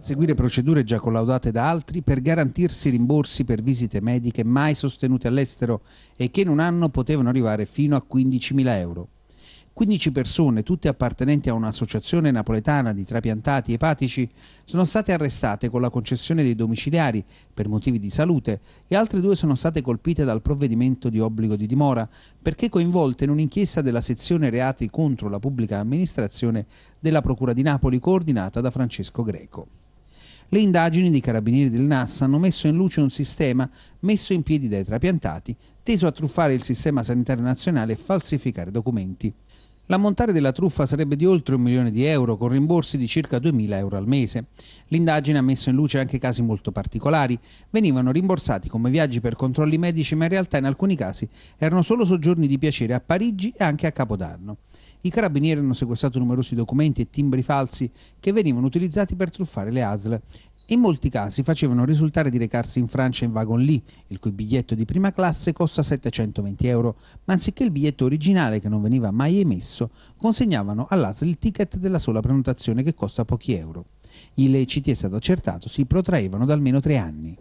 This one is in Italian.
seguire procedure già collaudate da altri per garantirsi rimborsi per visite mediche mai sostenute all'estero e che in un anno potevano arrivare fino a 15.000 euro. 15 persone, tutte appartenenti a un'associazione napoletana di trapiantati epatici, sono state arrestate con la concessione dei domiciliari per motivi di salute e altre due sono state colpite dal provvedimento di obbligo di dimora perché coinvolte in un'inchiesta della sezione reati contro la pubblica amministrazione della Procura di Napoli coordinata da Francesco Greco. Le indagini dei carabinieri del NAS hanno messo in luce un sistema messo in piedi dai trapiantati, teso a truffare il sistema sanitario nazionale e falsificare documenti. L'ammontare della truffa sarebbe di oltre un milione di euro, con rimborsi di circa 2.000 euro al mese. L'indagine ha messo in luce anche casi molto particolari. Venivano rimborsati come viaggi per controlli medici, ma in realtà in alcuni casi erano solo soggiorni di piacere a Parigi e anche a Capodanno. I carabinieri hanno sequestrato numerosi documenti e timbri falsi che venivano utilizzati per truffare le ASL in molti casi facevano risultare di recarsi in Francia in wagon lì, il cui biglietto di prima classe costa 720 euro, ma anziché il biglietto originale che non veniva mai emesso, consegnavano all'ASL il ticket della sola prenotazione che costa pochi euro. Gli illeciti, è stato accertato, si protraevano da almeno tre anni.